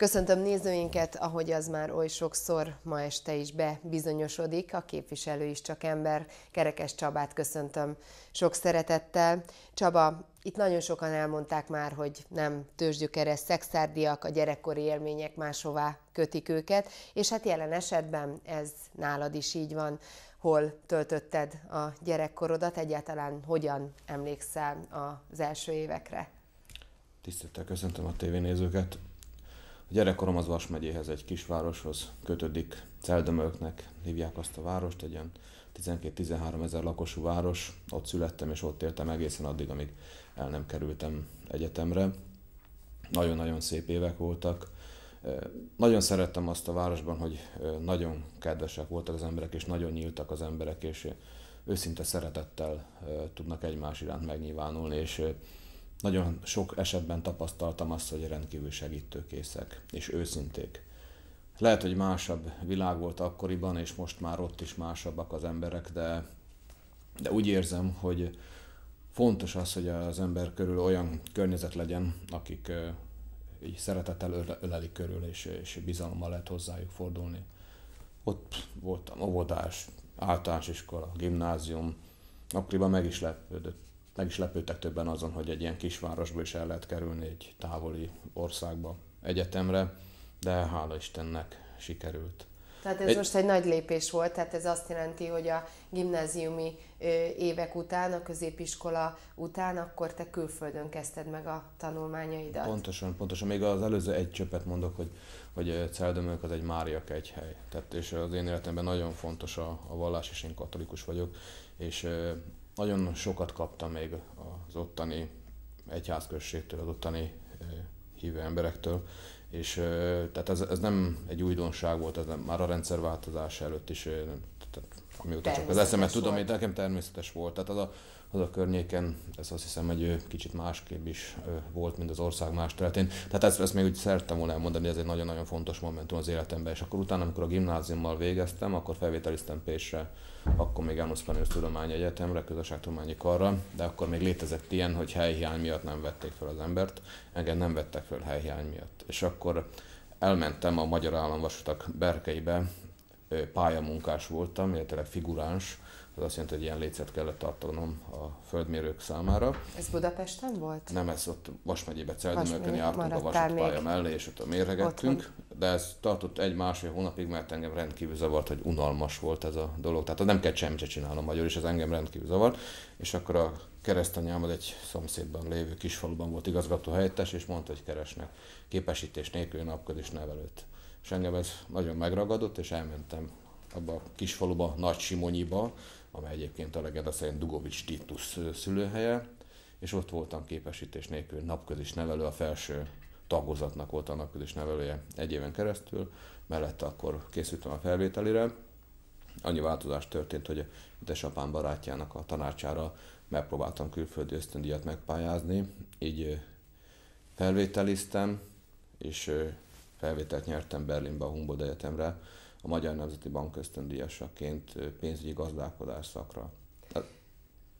Köszöntöm nézőinket, ahogy az már oly sokszor ma este is bebizonyosodik, a képviselő is csak ember. Kerekes Csabát köszöntöm sok szeretettel. Csaba, itt nagyon sokan elmondták már, hogy nem tőzsgyökeres szexárdiak, a gyerekkori élmények máshová kötik őket, és hát jelen esetben ez nálad is így van. Hol töltötted a gyerekkorodat, egyáltalán hogyan emlékszel az első évekre? Tisztettel köszöntöm a tévénézőket. A gyerekkorom az Vas megyéhez, egy kisvároshoz kötődik, Celdömölknek hívják azt a várost, egy ilyen 12-13 ezer lakosú város, ott születtem és ott éltem egészen addig, amíg el nem kerültem egyetemre. Nagyon-nagyon szép évek voltak. Nagyon szerettem azt a városban, hogy nagyon kedvesek voltak az emberek, és nagyon nyíltak az emberek, és őszinte szeretettel tudnak egymás iránt megnyilvánulni, és nagyon sok esetben tapasztaltam azt, hogy rendkívül segítőkészek és őszinték. Lehet, hogy másabb világ volt akkoriban, és most már ott is másabbak az emberek, de, de úgy érzem, hogy fontos az, hogy az ember körül olyan környezet legyen, akik így szeretettel ölelik körül, és, és bizalommal lehet hozzájuk fordulni. Ott voltam óvodás, általános iskola, gimnázium, akkoriban meg is lepődött meg is lepődtek többen azon, hogy egy ilyen kisvárosból is el lehet kerülni egy távoli országba egyetemre, de hála Istennek sikerült. Tehát ez egy... most egy nagy lépés volt, tehát ez azt jelenti, hogy a gimnáziumi évek után, a középiskola után, akkor te külföldön kezdted meg a tanulmányaidat. Pontosan, pontosan. Még az előző egy csöpet mondok, hogy, hogy Celdömök az egy Mária egy hely. Tehát, és az én életemben nagyon fontos a, a vallás, és én katolikus vagyok, és nagyon sokat kaptam még az ottani egyházközségtől, az ottani hívő emberektől, és tehát ez, ez nem egy újdonság volt, ez nem, már a rendszerváltozás előtt is, tehát, amióta csak az eszemet tudom, hogy nekem természetes volt. Tehát az a, az a környéken, ez azt hiszem, hogy kicsit másképp is volt, mint az ország más területén. Tehát ezt, ezt még úgy szerettem volna elmondani, ez egy nagyon-nagyon fontos momentum az életemben. És akkor utána, amikor a gimnáziummal végeztem, akkor felvételiztem Pésre, akkor még Ánusz Pannős Tudományi Egyetemre, közösségtudományi karra, de akkor még létezett ilyen, hogy helyhiány miatt nem vették fel az embert, engem nem vettek fel helyhiány miatt. És akkor elmentem a Magyar Államvasutak berkeibe, pályamunkás voltam, illetve figuráns, az azt jelenti, hogy ilyen lécet kellett tartanom a földmérők számára. Ez Budapesten volt? Nem, ez ott Vas megyébe Celdömölkön jártunk a vasútpálya még... mellé, és ott mérhegettünk, Otthon. de ez tartott egy-másfél hónapig, mert engem rendkívül zavart, hogy unalmas volt ez a dolog. Tehát nem kell semmit csinálnom magyar, és ez engem rendkívül zavart. És akkor a keresztanyám egy szomszédban lévő kisfaluban volt igazgató helyettes, és mondta, hogy keresnek képesítés nélkül napkodás nevelőt. És engem ez nagyon megragadott, és elmentem abba a kis faluba, Nagy Simonyiba, amely egyébként a legenda szerint Dugovics Titus szülőhelye, és ott voltam képesítés nélkül napközis nevelő, a felső tagozatnak volt a napközis nevelője egy éven keresztül, mellette akkor készültem a felvételire. Annyi változás történt, hogy édesapám barátjának a tanácsára megpróbáltam külföldi ösztöndíjat megpályázni, így felvételiztem, és felvételt nyertem Berlinbe a Humboldt Egyetemre, a Magyar Nemzeti Bank ösztöndíjasaként pénzügyi gazdálkodás szakra. Hát-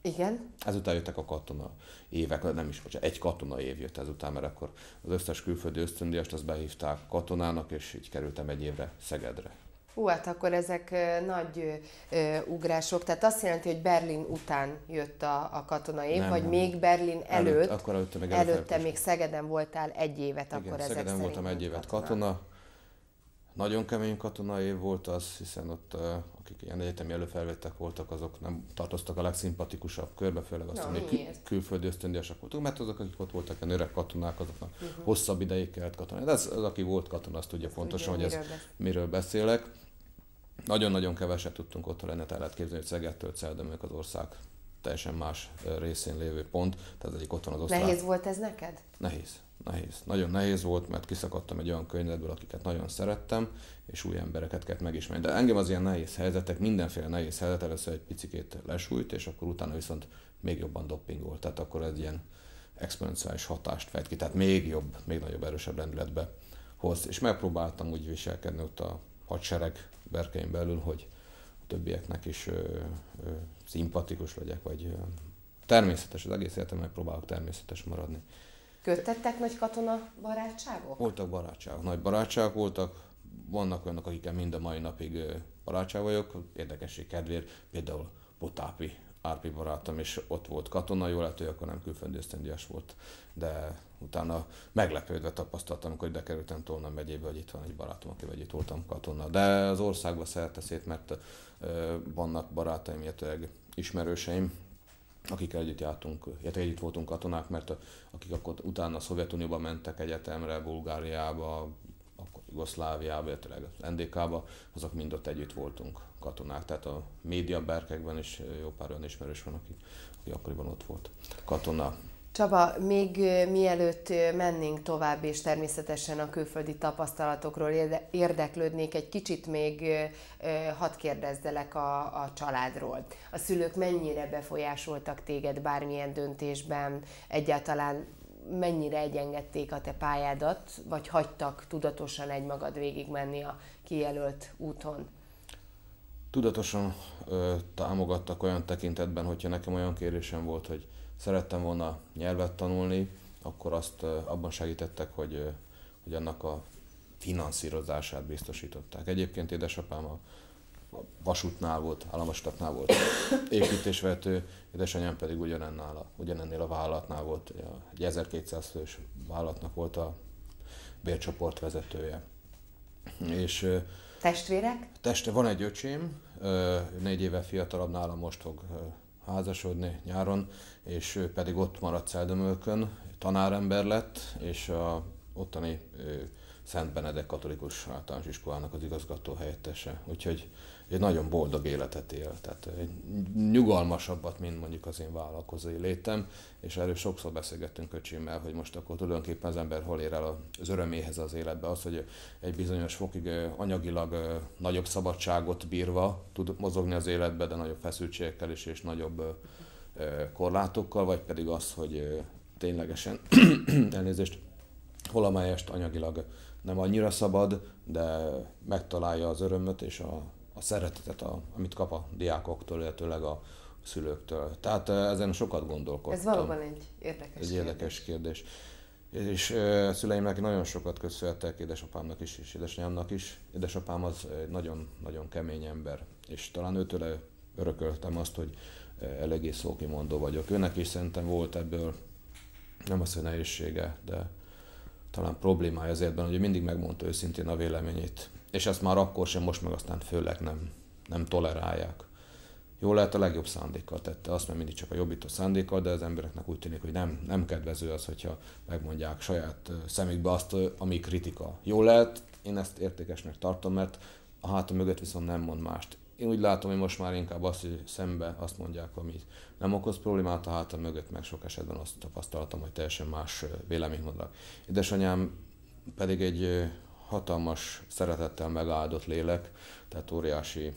Igen. Ezután jöttek a katona évek, nem is, bocsánat, egy katona év jött ezután, mert akkor az összes külföldi ösztöndíjast azt behívták katonának, és így kerültem egy évre Szegedre. Hú, hát akkor ezek nagy ö, ugrások. Tehát azt jelenti, hogy Berlin után jött a, a katona év, nem, vagy nem. még Berlin előtt. előtt akkor előtte még előtte még Szegeden voltál egy évet, Igen, akkor Szegeden ezek voltam egy évet katona. katona nagyon kemény katonai év volt az, hiszen ott akik ilyen egyetemi előfelvétek voltak, azok nem tartoztak a legszimpatikusabb körbe, főleg azt, no, hogy külföldi ösztöndiasak voltak, mert azok, akik ott voltak, ilyen öreg katonák, azoknak uh-huh. hosszabb ideig kellett katonai. De az, az, aki volt katona, azt tudja pontosan, hogy ez miről, miről beszélek. Nagyon-nagyon keveset tudtunk ott lenni, tehát lehet képzelni, hogy Szegedtől Celdömök az ország teljesen más részén lévő pont, tehát egyik ott van az osztrák. Nehéz volt ez neked? Nehéz, nehéz. Nagyon nehéz volt, mert kiszakadtam egy olyan könyvedből, akiket nagyon szerettem, és új embereket kellett megismerni. De engem az ilyen nehéz helyzetek, mindenféle nehéz helyzet először egy picikét lesújt, és akkor utána viszont még jobban doppingolt. Tehát akkor egy ilyen exponenciális hatást fejt ki, tehát még jobb, még nagyobb, erősebb lendületbe hoz. És megpróbáltam úgy viselkedni ott a hadsereg berkeim belül, hogy többieknek is ö, ö, szimpatikus legyek, vagy ö, természetes, az egész életemben próbálok természetes maradni. Köttettek nagy katona barátságok? Voltak barátságok, nagy barátságok voltak, vannak olyanok, akikkel mind a mai napig barátság vagyok, érdekesség kedvéért, például Potápi Árpi barátom is ott volt katona, jól lehet, hogy akkor nem külföldi ösztöndíjas volt, de utána meglepődve tapasztaltam, hogy ide kerültem Tolna megyébe, hogy itt van egy barátom, vagy itt voltam katona. De az országba szerte szét, mert ö, vannak barátaim, illetve ismerőseim, akikkel együtt jártunk, illetve együtt voltunk katonák, mert akik akkor utána a Szovjetunióba mentek egyetemre, Bulgáriába, Jugoszláviába, illetve az NDK-ba, azok mind ott együtt voltunk katonák. Tehát a média berkekben is jó pár olyan ismerős van, aki, aki akkoriban ott volt katona. Csaba, még mielőtt mennénk tovább, és természetesen a külföldi tapasztalatokról érdeklődnék, egy kicsit még hadd kérdezzelek a, a családról. A szülők mennyire befolyásoltak téged bármilyen döntésben, egyáltalán mennyire egyengedték a te pályádat, vagy hagytak tudatosan egymagad végigmenni a kijelölt úton? Tudatosan ö, támogattak olyan tekintetben, hogyha nekem olyan kérésem volt, hogy szerettem volna nyelvet tanulni, akkor azt ö, abban segítettek, hogy, ö, hogy annak a finanszírozását biztosították. Egyébként édesapám a vasútnál volt, államvasutaknál volt építésvető, édesanyám pedig ugyanennál a, ugyanennél a vállalatnál volt, egy 1200 fős vállalatnak volt a bércsoport vezetője. És Testvérek? Teste, van egy öcsém, négy éve fiatalabb nálam most fog házasodni nyáron, és ő pedig ott maradt Szeldömölkön, tanárember lett, és a ottani Szent Benedek Katolikus Általános Iskolának az igazgató helyettese. Úgyhogy egy nagyon boldog életet él, tehát egy nyugalmasabbat, mint mondjuk az én vállalkozói létem, és erről sokszor beszélgettünk köcsémmel, hogy most akkor tulajdonképpen az ember hol ér el az öröméhez az életbe, az, hogy egy bizonyos fokig anyagilag nagyobb szabadságot bírva tud mozogni az életbe, de nagyobb feszültségekkel is, és nagyobb korlátokkal, vagy pedig az, hogy ténylegesen elnézést, hol amályest anyagilag nem annyira szabad, de megtalálja az örömöt és a a szeretetet, a, amit kap a diákoktól, illetőleg a szülőktől. Tehát ezen sokat gondolkodtam. Ez valóban egy érdekes Egy érdekes kérdés. kérdés. És e, szüleimnek nagyon sokat köszönhetek, édesapámnak is, és édesanyámnak is. Édesapám az nagyon-nagyon kemény ember, és talán őtől örököltem azt, hogy eléggé szókimondó vagyok. Őnek is szerintem volt ebből nem az, hogy nehézsége, de talán problémája azért, hogy mindig megmondta őszintén a véleményét és ezt már akkor sem, most meg aztán főleg nem, nem tolerálják. Jó lehet a legjobb szándékkal tette, azt nem mindig csak a jobbító szándékkal, de az embereknek úgy tűnik, hogy nem, nem kedvező az, hogyha megmondják saját szemükbe azt, ami kritika. Jó lehet, én ezt értékesnek tartom, mert a hátam mögött viszont nem mond mást. Én úgy látom, hogy most már inkább azt, hogy szembe azt mondják, ami nem okoz problémát, a hátam mögött meg sok esetben azt tapasztaltam, hogy teljesen más vélemény mondanak. Édesanyám pedig egy hatalmas szeretettel megáldott lélek, tehát óriási,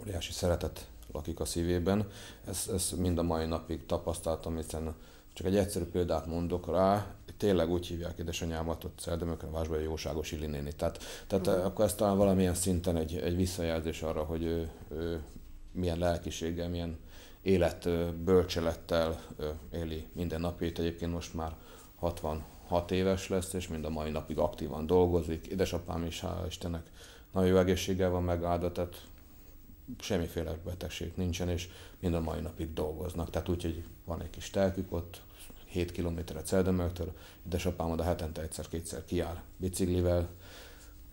óriási szeretet lakik a szívében. Ezt, ezt mind a mai napig tapasztaltam, hiszen csak egy egyszerű példát mondok rá, tényleg úgy hívják édesanyámat ott Szerdemökravásban, a jóságos Illi néni. Tehát, tehát uh-huh. akkor ez talán valamilyen szinten egy, egy visszajelzés arra, hogy ő, ő milyen lelkiséggel, milyen életbölcselettel éli minden napét, Egyébként most már 60 hat éves lesz, és mind a mai napig aktívan dolgozik. Édesapám is, hála Istennek, nagyon jó egészséggel van megáldva, tehát semmiféle betegség nincsen, és mind a mai napig dolgoznak. Tehát úgy, hogy van egy kis telkük ott, 7 kilométerre Celdemöktől, édesapám oda hetente egyszer-kétszer kiáll biciklivel,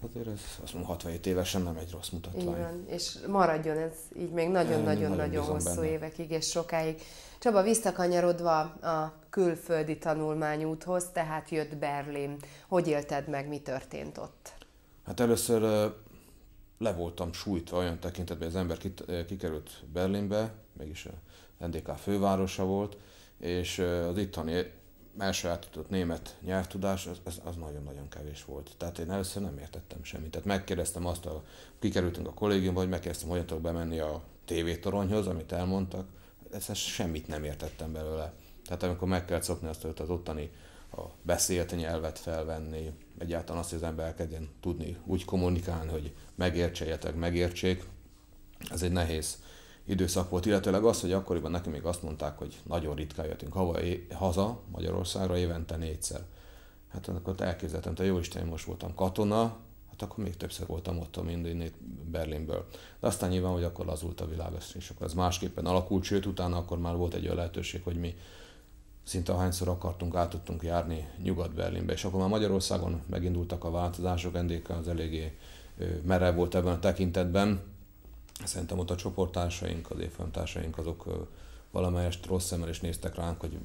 azért ez azt mondom, 67 évesen nem egy rossz mutatvány. Így van, és maradjon ez így még nagyon-nagyon-nagyon hosszú benne. évekig és sokáig. Csaba, visszakanyarodva a külföldi tanulmányúthoz, tehát jött Berlin. Hogy élted meg, mi történt ott? Hát először le voltam sújtva olyan tekintetben, hogy az ember kikerült Berlinbe, mégis a NDK fővárosa volt, és az ittani elsajátított német nyelvtudás, az, az, az nagyon-nagyon kevés volt. Tehát én először nem értettem semmit. Tehát megkérdeztem azt, a, kikerültünk a kollégiumba, hogy megkérdeztem, hogyan tudok bemenni a tévétoronyhoz, amit elmondtak. Ezt, ezt semmit nem értettem belőle. Tehát amikor meg kell szokni azt, hogy az ottani a beszélt nyelvet felvenni, egyáltalán azt, hogy az ember elkezdjen tudni úgy kommunikálni, hogy megértsejetek, megértsék, ez egy nehéz időszak volt, illetőleg az, hogy akkoriban nekünk még azt mondták, hogy nagyon ritkán jöttünk hava, é- haza Magyarországra, évente négyszer. Hát akkor elképzeltem, te jó Isten, most voltam katona, hát akkor még többször voltam ott, mint én Berlinből. De aztán nyilván, hogy akkor lazult a világ, és akkor ez másképpen alakult, sőt, utána akkor már volt egy olyan lehetőség, hogy mi szinte ahányszor akartunk, át tudtunk járni Nyugat-Berlinbe, és akkor már Magyarországon megindultak a változások, NDK az eléggé merev volt ebben a tekintetben, szerintem ott a csoporttársaink, az évfolyamtársaink azok valamelyest rossz szemmel is néztek ránk, hogy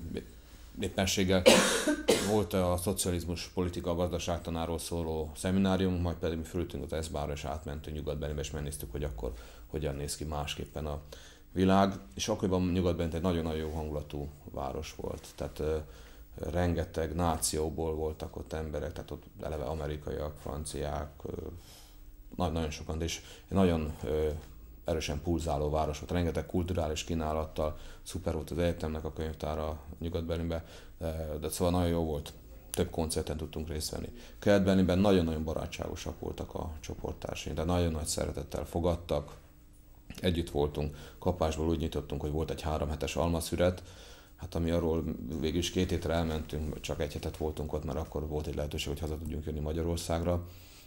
éppenséggel volt a szocializmus politika a gazdaságtanáról szóló szeminárium, majd pedig mi fölültünk az s és átmentünk nyugat és megnéztük, hogy akkor hogyan néz ki másképpen a világ. És akkoriban nyugat egy nagyon-nagyon jó hangulatú város volt. Tehát rengeteg nációból voltak ott emberek, tehát ott eleve amerikaiak, franciák, ö, nagyon sokan, de és nagyon erősen pulzáló város volt. Rengeteg kulturális kínálattal, szuper volt az egyetemnek a könyvtára nyugat berlinbe de szóval nagyon jó volt. Több koncerten tudtunk részt venni. kelet nagyon-nagyon barátságosak voltak a csoporttársaink, de nagyon nagy szeretettel fogadtak, együtt voltunk, kapásból úgy nyitottunk, hogy volt egy három hetes almaszüret, hát ami arról végül is két hétre elmentünk, csak egy hetet voltunk ott, mert akkor volt egy lehetőség, hogy haza tudjunk jönni Magyarországra,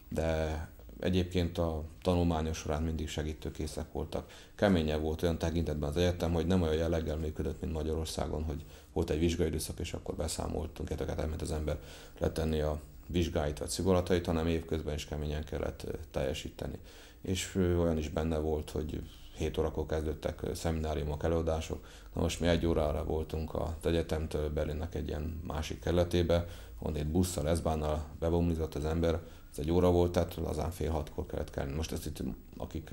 de egyébként a tanulmányos során mindig segítőkészek voltak. Keményebb volt olyan tekintetben az egyetem, hogy nem olyan jelleggel működött, mint Magyarországon, hogy volt egy vizsgai időszak, és akkor beszámoltunk, ezeket elment az ember letenni a vizsgáit vagy szigorlatait, hanem évközben is keményen kellett teljesíteni. És olyan is benne volt, hogy 7 órakor kezdődtek szemináriumok, előadások. Na most mi egy órára voltunk az egyetemtől Berlinnek egy ilyen másik kerületébe, onnét busszal, ezbánnal bebomlizott az ember, ez egy óra volt, tehát lazán fél hatkor kellett kelni. Most ezt itt, akik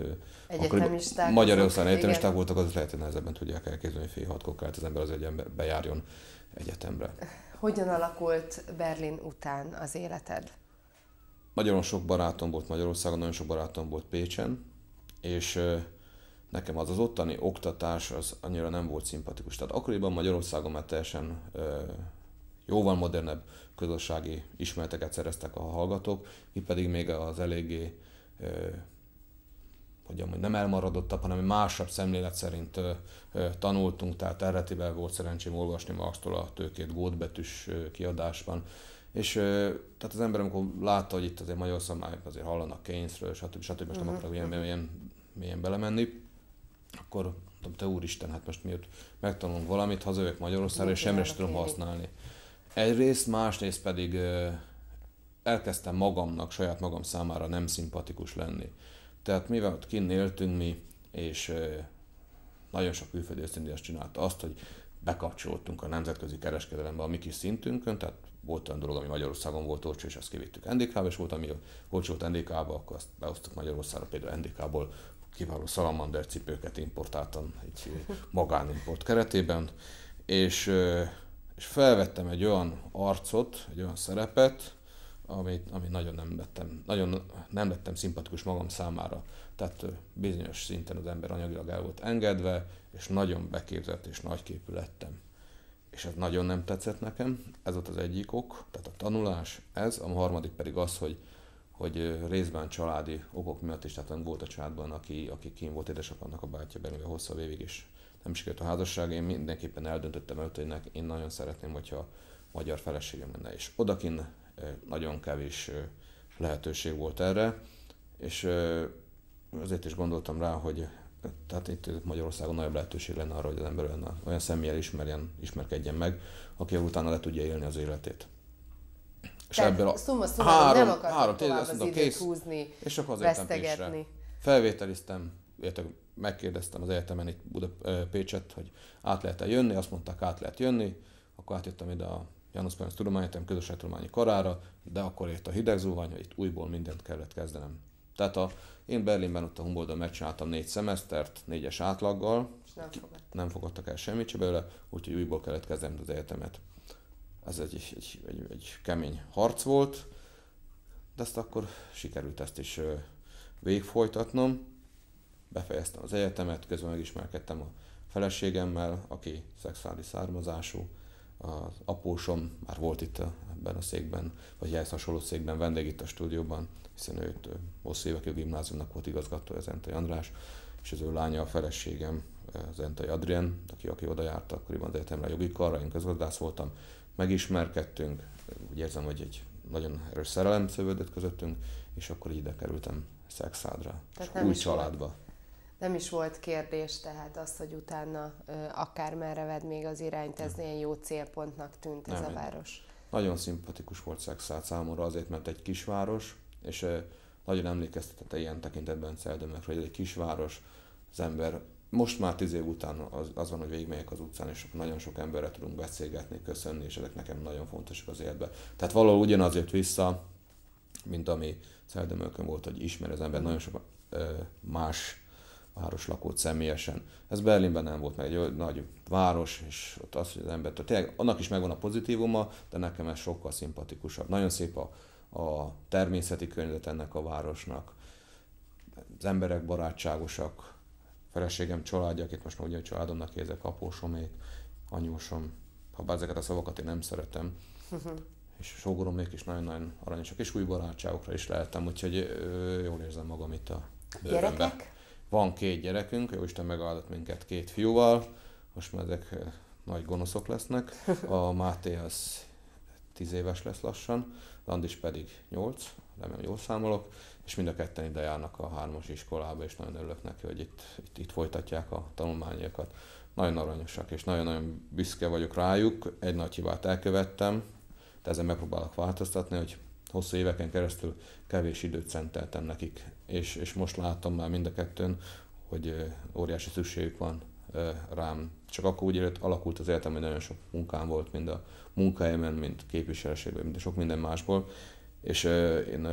egyetemisták, Magyarországon egyetemisták voltak, az lehet, hogy nehezebben tudják elképzelni, hogy fél hatkor kellett az ember az egyen bejárjon egyetemre. Hogyan alakult Berlin után az életed? Nagyon sok barátom volt Magyarországon, nagyon sok barátom volt Pécsen, és nekem az az ottani oktatás az annyira nem volt szimpatikus. Tehát akkoriban Magyarországon már teljesen jóval modernebb közösségi ismereteket szereztek a hallgatók, mi pedig még az eléggé hogy amúgy nem elmaradottabb, hanem másabb szemlélet szerint ö, ö, tanultunk, tehát eredetiben volt szerencsém olvasni Marxtól a tőkét gótbetűs ö, kiadásban, és tehát az ember, amikor látta, hogy itt azért magyar már azért hallanak Keynesről, stb. stb. most nem mhm. akarok ilyen, ilyen, ilyen belemenni, akkor mondtam, te úristen, hát most miért megtanulunk valamit, hazajövök Magyarországra, és semmire sem tudom használni. Egyrészt, másrészt pedig elkezdtem magamnak, saját magam számára nem szimpatikus lenni. Tehát mivel ott kinn éltünk mi, és nagyon sok külföldi ösztöndíjas csinálta azt, hogy bekapcsoltunk a nemzetközi kereskedelembe a mi kis szintünkön, tehát volt olyan dolog, ami Magyarországon volt olcsó, és azt kivittük ndk és volt, ami olcsó volt ndk akkor azt beosztottuk Magyarországra, például NDK-ból kiváló szalamander cipőket importáltam egy magánimport keretében, és és felvettem egy olyan arcot, egy olyan szerepet, amit, ami nagyon nem lettem, nagyon nem lettem szimpatikus magam számára. Tehát bizonyos szinten az ember anyagilag el volt engedve, és nagyon beképzett és nagyképű lettem. És ez nagyon nem tetszett nekem, ez volt az egyik ok, tehát a tanulás, ez, a harmadik pedig az, hogy, hogy részben családi okok miatt is, tehát volt a családban, aki, aki kín volt édesapának a bátyja belőle hosszabb évig, is nem sikerült a házasság, én mindenképpen eldöntöttem előtt, hogy én nagyon szeretném, hogyha a magyar feleségem lenne. És odakin nagyon kevés lehetőség volt erre, és azért is gondoltam rá, hogy tehát itt Magyarországon nagyobb lehetőség lenne arra, hogy az ember olyan, olyan személyel ismerjen, ismerkedjen meg, aki utána le tudja élni az életét. És Tehát ebből a szuma, szuma, három, nem három tovább az, az időt kész, húzni, és akkor az vesztegetni. Felvételiztem, értek, megkérdeztem az egyetemen itt Buda, Pécset, hogy át lehet-e jönni, azt mondták, át lehet jönni, akkor átjöttem ide a Janusz Ferenc Tudományegyetem közösségtudományi karára, de akkor ért a hideg zúvány, hogy itt újból mindent kellett kezdenem. Tehát a, én Berlinben ott a Humboldton megcsináltam négy szemesztert, négyes átlaggal, és nem, fogadt. nem fogadtak el semmit se belőle, úgyhogy újból kellett kezdenem az egyetemet. Ez egy, egy, egy, egy kemény harc volt, de ezt akkor sikerült ezt is végigfolytatnom. Befejeztem az egyetemet, közben megismerkedtem a feleségemmel, aki szexuális származású, az apósom már volt itt a, ebben a székben, vagy ehhez hasonló székben vendég itt a stúdióban, hiszen őt hosszú évekig gimnáziumnak volt igazgatója az Entei András, és az ő lánya a feleségem, az Entei Adrien, aki, aki oda járt akkoriban az egyetemre a jogi karra, én közgazdász voltam, megismerkedtünk, úgy érzem, hogy egy nagyon erős szerelem szövődött közöttünk, és akkor ide kerültem Szexádra, Tehát és új családba nem is volt kérdés, tehát az, hogy utána akár merre ved még az irányt, ez ilyen jó célpontnak tűnt ez nem, a város. Nagyon szimpatikus volt Szexád számomra azért, mert egy kisváros, és nagyon emlékeztetett ilyen tekintetben Szeldömekre, hogy egy kisváros, az ember most már tíz év után az, az van, hogy végigmegyek az utcán, és nagyon sok emberre tudunk beszélgetni, köszönni, és ezek nekem nagyon fontosak az életben. Tehát valahol ugyanaz jött vissza, mint ami Szeldömökön volt, hogy ismer az ember mm. nagyon sok más városlakót személyesen. Ez Berlinben nem volt, meg egy nagy város, és ott az, hogy az ember, tényleg annak is megvan a pozitívuma, de nekem ez sokkal szimpatikusabb. Nagyon szép a, a természeti környezet ennek a városnak, az emberek barátságosak, feleségem családja, akit most már ugye a családomnak érzek, apósomék, anyósom, ha bár ezeket a szavakat én nem szeretem, és huh még is nagyon-nagyon aranyosak, és új barátságokra is lehetem, úgyhogy ö, jól érzem magam itt a bőrömbe. Gyerekek? Van két gyerekünk, jó Isten megáldott minket két fiúval, most már ezek eh, nagy gonoszok lesznek. A Máté az 10 éves lesz lassan, Landis pedig 8, remélem jól számolok, és mind a ketten ide járnak a hármas iskolába, és nagyon örülök neki, hogy itt, itt, itt folytatják a tanulmányokat. Nagyon aranyosak, és nagyon-nagyon büszke vagyok rájuk. Egy nagy hibát elkövettem, de ezen megpróbálok változtatni, hogy hosszú éveken keresztül kevés időt szenteltem nekik és, és most láttam már mind a kettőn, hogy óriási szükségük van rám. Csak akkor úgy élet, alakult az életem, hogy nagyon sok munkám volt, mind a munkahelyemen, mind képviselőségben, mind sok minden másból, és én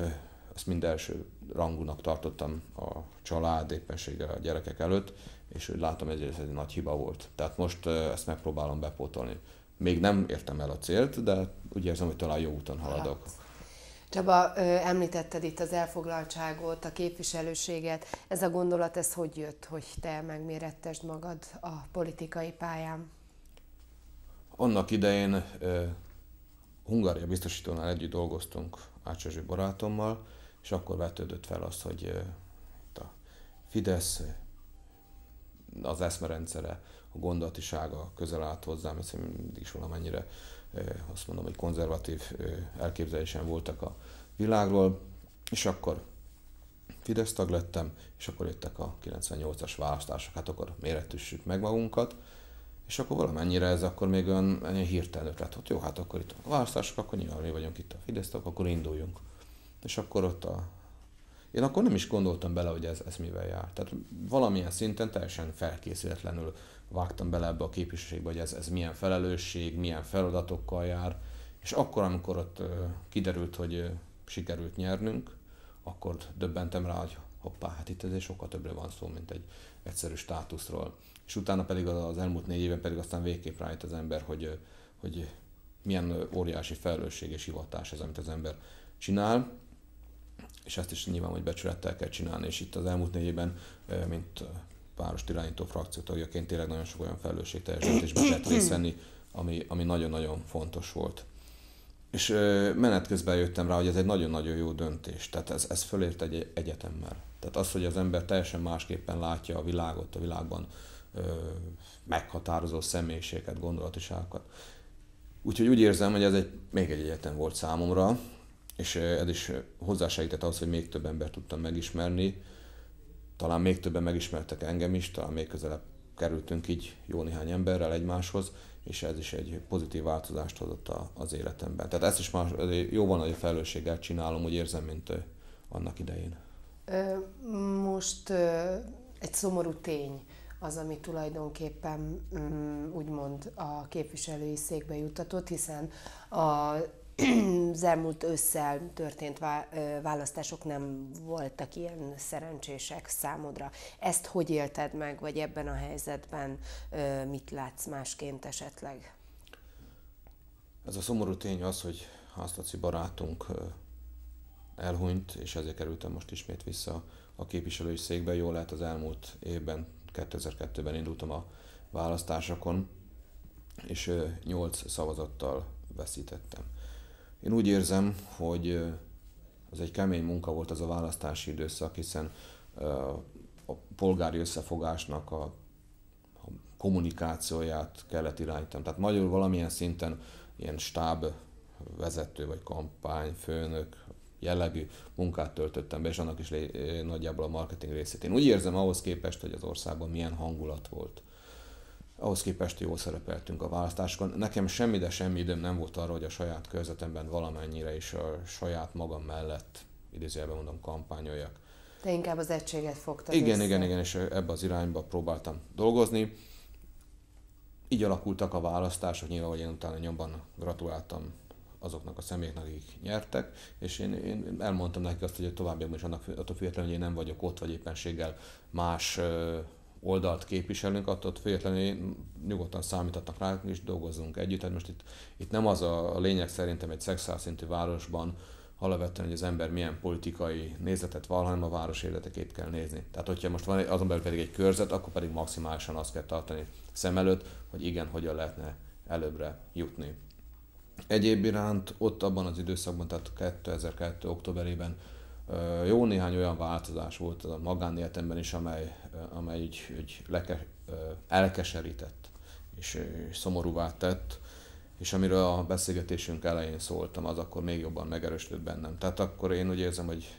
ezt mind első rangúnak tartottam a család éppenséggel a gyerekek előtt, és láttam, hogy ez egy nagy hiba volt. Tehát most ezt megpróbálom bepótolni. Még nem értem el a célt, de úgy érzem, hogy talán jó úton haladok. Hát. Csaba, említetted itt az elfoglaltságot, a képviselőséget. Ez a gondolat, ez hogy jött, hogy te megmérettesd magad a politikai pályán? Annak idején uh, Hungária biztosítónál együtt dolgoztunk Ácsazsi barátommal, és akkor vetődött fel az, hogy itt a Fidesz, az eszmerendszere, a gondolatisága közel állt hozzám, hiszen mindig is valamennyire azt mondom, hogy konzervatív elképzelésen voltak a világról, és akkor Fidesz tag lettem, és akkor jöttek a 98-as választások, hát akkor méretűsük meg magunkat, és akkor valamennyire ez akkor még olyan, olyan hirtelen ötlet, hogy jó, hát akkor itt a választások, akkor nyilván mi vagyunk itt a fidesz akkor induljunk. És akkor ott a... Én akkor nem is gondoltam bele, hogy ez, ez mivel jár. Tehát valamilyen szinten teljesen felkészületlenül vágtam bele ebbe a képviselőségbe, hogy ez, ez milyen felelősség, milyen feladatokkal jár, és akkor, amikor ott kiderült, hogy sikerült nyernünk, akkor döbbentem rá, hogy hoppá, hát itt azért sokkal többre van szó, mint egy egyszerű státuszról. És utána pedig az elmúlt négy évben pedig aztán végképp rájött az ember, hogy, hogy milyen óriási felelősség és hivatás ez, amit az ember csinál, és ezt is nyilván, hogy becsülettel kell csinálni, és itt az elmúlt négy évben, mint párost irányító frakció tagjaként tényleg nagyon sok olyan felelősségteljes be lehet részt venni, ami, ami nagyon-nagyon fontos volt. És menet közben jöttem rá, hogy ez egy nagyon-nagyon jó döntés. Tehát ez, ez fölért egy egyetemmel. Tehát az, hogy az ember teljesen másképpen látja a világot, a világban ö, meghatározó személyiséget, gondolatiságokat. Úgyhogy úgy érzem, hogy ez egy, még egy egyetem volt számomra, és ez is hozzásegített ahhoz, hogy még több embert tudtam megismerni, talán még többen megismertek engem is, talán még közelebb kerültünk így jó néhány emberrel egymáshoz, és ez is egy pozitív változást hozott a, az életemben. Tehát ezt is van, jóval a felelősséggel csinálom, úgy érzem, mint annak idején. Most egy szomorú tény az, ami tulajdonképpen mm, úgymond a képviselői székbe juttatott, hiszen a az elmúlt ősszel történt választások nem voltak ilyen szerencsések számodra. Ezt hogy élted meg, vagy ebben a helyzetben mit látsz másként esetleg? Ez a szomorú tény az, hogy Hasztaci barátunk elhunyt, és ezért kerültem most ismét vissza a képviselői székbe. Jól lehet az elmúlt évben, 2002-ben indultam a választásokon, és 8 szavazattal veszítettem én úgy érzem, hogy az egy kemény munka volt az a választási időszak, hiszen a polgári összefogásnak a kommunikációját kellett irányítani. Tehát magyarul valamilyen szinten ilyen stáb vezető vagy kampány főnök jellegű munkát töltöttem be, és annak is nagyjából a marketing részét. Én úgy érzem ahhoz képest, hogy az országban milyen hangulat volt, ahhoz képest jól szerepeltünk a választáskon. Nekem semmi, de semmi időm nem volt arra, hogy a saját körzetemben valamennyire is a saját magam mellett, idézőjelben mondom, kampányoljak. Te inkább az egységet fogtad Igen, össze. igen, igen, és ebbe az irányba próbáltam dolgozni. Így alakultak a választások, nyilván, hogy én utána nyomban gratuláltam azoknak a személyeknek, akik nyertek, és én, én elmondtam nekik azt, hogy továbbiakban is annak attól függetlenül, hogy én nem vagyok ott, vagy éppenséggel más oldalt képviselünk, attól függetlenül nyugodtan számíthatnak rá, és dolgozunk együtt. Tehát most itt, itt nem az a lényeg szerintem egy szexuális szintű városban, alapvetően, hogy az ember milyen politikai nézetet val, hanem a város életekét kell nézni. Tehát, hogyha most van egy, azon belül pedig egy körzet, akkor pedig maximálisan azt kell tartani szem előtt, hogy igen, hogyan lehetne előbbre jutni. Egyéb iránt ott abban az időszakban, tehát 2002. októberében jó néhány olyan változás volt a magánéletemben is, amely, amely így, így leke, elkeserített és, és szomorúvá tett, és amiről a beszélgetésünk elején szóltam, az akkor még jobban megerősödött bennem. Tehát akkor én úgy érzem, hogy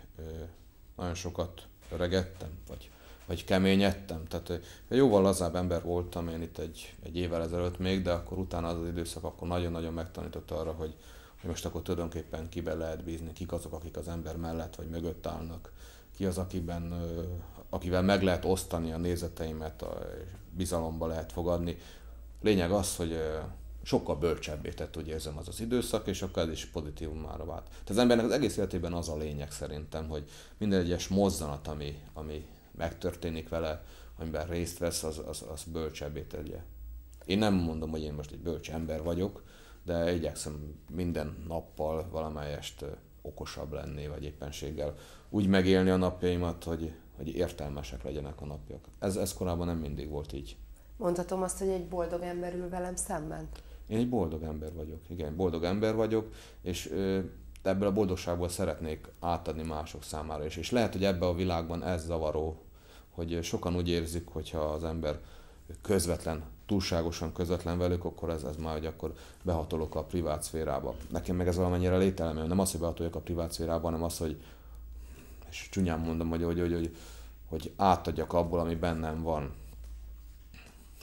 nagyon sokat öregettem, vagy, vagy keményedtem. Tehát jóval lazább ember voltam én itt egy, egy évvel ezelőtt még, de akkor utána az az időszak akkor nagyon-nagyon megtanított arra, hogy, hogy most akkor tulajdonképpen kiben lehet bízni, kik azok, akik az ember mellett vagy mögött állnak, ki az, akiben, akivel meg lehet osztani a nézeteimet, a, bizalomba lehet fogadni. Lényeg az, hogy sokkal bölcsebbé tett, úgy érzem, az az időszak, és akkor ez is pozitívumára vált. Tehát az embernek az egész életében az a lényeg szerintem, hogy minden egyes mozzanat, ami, ami megtörténik vele, amiben részt vesz, az, az, az bölcsebbé tegye. Én nem mondom, hogy én most egy bölcs ember vagyok, de igyekszem minden nappal valamelyest okosabb lenni, vagy éppenséggel úgy megélni a napjaimat, hogy, hogy értelmesek legyenek a napjak. Ez, ez korábban nem mindig volt így. Mondhatom azt, hogy egy boldog ember ül velem szemben? Én egy boldog ember vagyok, igen, boldog ember vagyok, és ö, ebből a boldogságból szeretnék átadni mások számára is. És lehet, hogy ebbe a világban ez zavaró, hogy sokan úgy érzik, hogyha az ember közvetlen túlságosan közvetlen velük, akkor ez, ez már, hogy akkor behatolok a privát szférába. Nekem meg ez valamennyire lételemű. Nem az, hogy behatoljak a privát szférába, hanem az, hogy és csúnyán mondom, hogy, hogy, hogy, hogy, hogy átadjak abból, ami bennem van.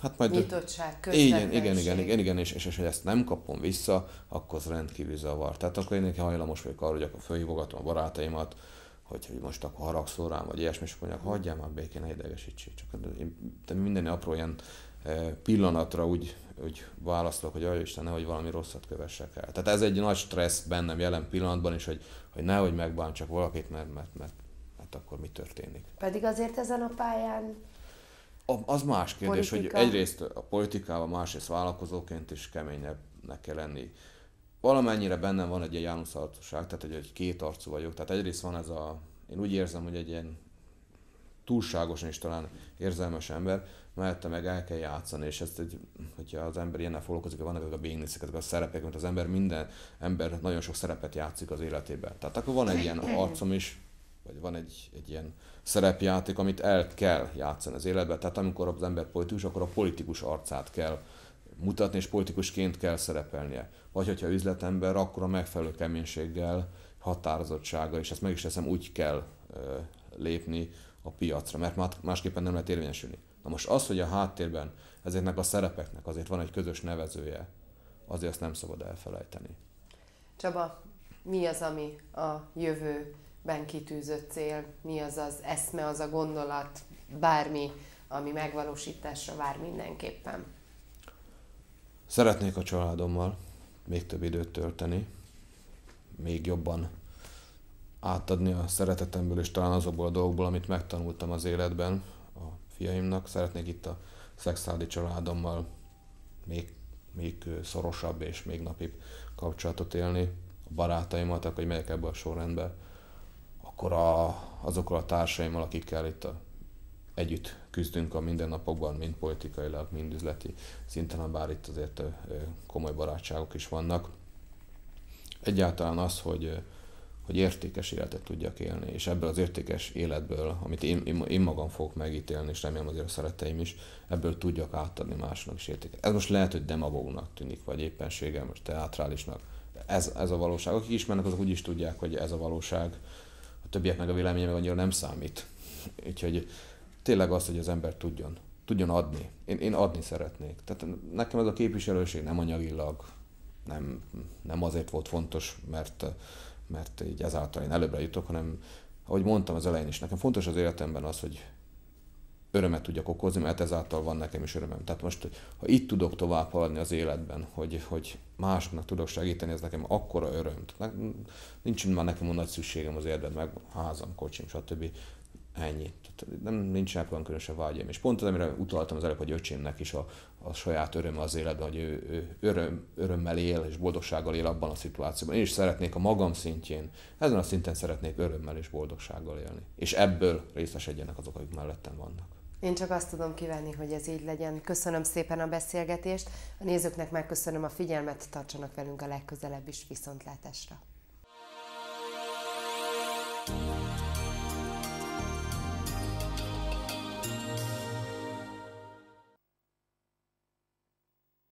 Hát majd Nyitottság, igen, igen, igen, igen, igen, és, és, és, hogy ezt nem kapom vissza, akkor az rendkívül zavar. Tehát akkor én hajlamos vagyok arra, hogy akkor fölhívogatom a barátaimat, hogy, hogy most akkor haragszol rám, vagy ilyesmi, és mondják, hagyjál már békén, ne idegesítsék. Csak de én, de minden apró ilyen pillanatra úgy, úgy választok, hogy jaj Isten, nehogy valami rosszat kövessek el. Tehát ez egy nagy stressz bennem jelen pillanatban is, hogy, hogy nehogy megbántsak valakit, mert, mert, mert, mert akkor mi történik. Pedig azért ezen a pályán a, az más kérdés, Politika. hogy egyrészt a politikával, másrészt vállalkozóként is keményebbnek kell lenni. Valamennyire bennem van egy ilyen tehát hogy egy két arcú vagyok. Tehát egyrészt van ez a, én úgy érzem, hogy egy ilyen túlságosan is talán érzelmes ember, mellette meg el kell játszani, és ezt egy, hogyha az ember ilyennel foglalkozik, vannak ezek a béniszek, ezek a szerepek, mint az ember minden ember nagyon sok szerepet játszik az életében. Tehát akkor van egy ilyen arcom is, vagy van egy, egy ilyen szerepjáték, amit el kell játszani az életben. Tehát amikor az ember politikus, akkor a politikus arcát kell mutatni, és politikusként kell szerepelnie. Vagy hogyha üzletember, akkor a megfelelő keménységgel, határozottsága, és ezt meg is teszem, úgy kell ö, lépni a piacra, mert másképpen nem lehet érvényesülni. Na most az, hogy a háttérben ezeknek a szerepeknek azért van egy közös nevezője, azért azt nem szabad elfelejteni. Csaba, mi az, ami a jövőben kitűzött cél, mi az az eszme, az a gondolat, bármi, ami megvalósításra vár mindenképpen? Szeretnék a családommal még több időt tölteni, még jobban átadni a szeretetemből és talán azokból a dolgokból, amit megtanultam az életben a fiaimnak. Szeretnék itt a szexádi családommal még, még szorosabb és még napibb kapcsolatot élni, a barátaimat, akkor hogy megyek ebbe a sorrendbe, akkor a, azokkal a társaimmal, akikkel itt a, együtt küzdünk a mindennapokban, mind politikailag, mind üzleti szinten, bár itt azért komoly barátságok is vannak. Egyáltalán az, hogy hogy értékes életet tudjak élni, és ebből az értékes életből, amit én, én, magam fogok megítélni, és remélem azért a szeretteim is, ebből tudjak átadni másnak is értéket. Ez most lehet, hogy demagógnak tűnik, vagy éppenséggel most teátrálisnak. ez, ez a valóság. Akik ismernek, azok úgy is tudják, hogy ez a valóság. A többiek meg a véleménye meg annyira nem számít. Úgyhogy tényleg az, hogy az ember tudjon, tudjon adni. Én, én adni szeretnék. Tehát nekem ez a képviselőség nem anyagilag, nem, nem azért volt fontos, mert mert így ezáltal én előbbre jutok, hanem ahogy mondtam az elején is, nekem fontos az életemben az, hogy örömet tudjak okozni, mert ezáltal van nekem is örömem. Tehát most, ha itt tudok tovább haladni az életben, hogy, hogy másoknak tudok segíteni, ez nekem akkora öröm. Nincs már nekem nagy szükségem az életben, meg házam, kocsim, stb. Ennyi. Tehát nem, nincsenek olyan különösebb vágyaim. És pont az, amire utaltam az előbb, hogy öcsémnek is a, a saját öröm az életben, hogy ő, ő öröm, örömmel él és boldogsággal él abban a szituációban. Én is szeretnék a magam szintjén, ezen a szinten szeretnék örömmel és boldogsággal élni. És ebből részesedjenek azok, akik mellettem vannak. Én csak azt tudom kívánni, hogy ez így legyen. Köszönöm szépen a beszélgetést. A nézőknek megköszönöm a figyelmet, tartsanak velünk a legközelebb is viszontlátásra.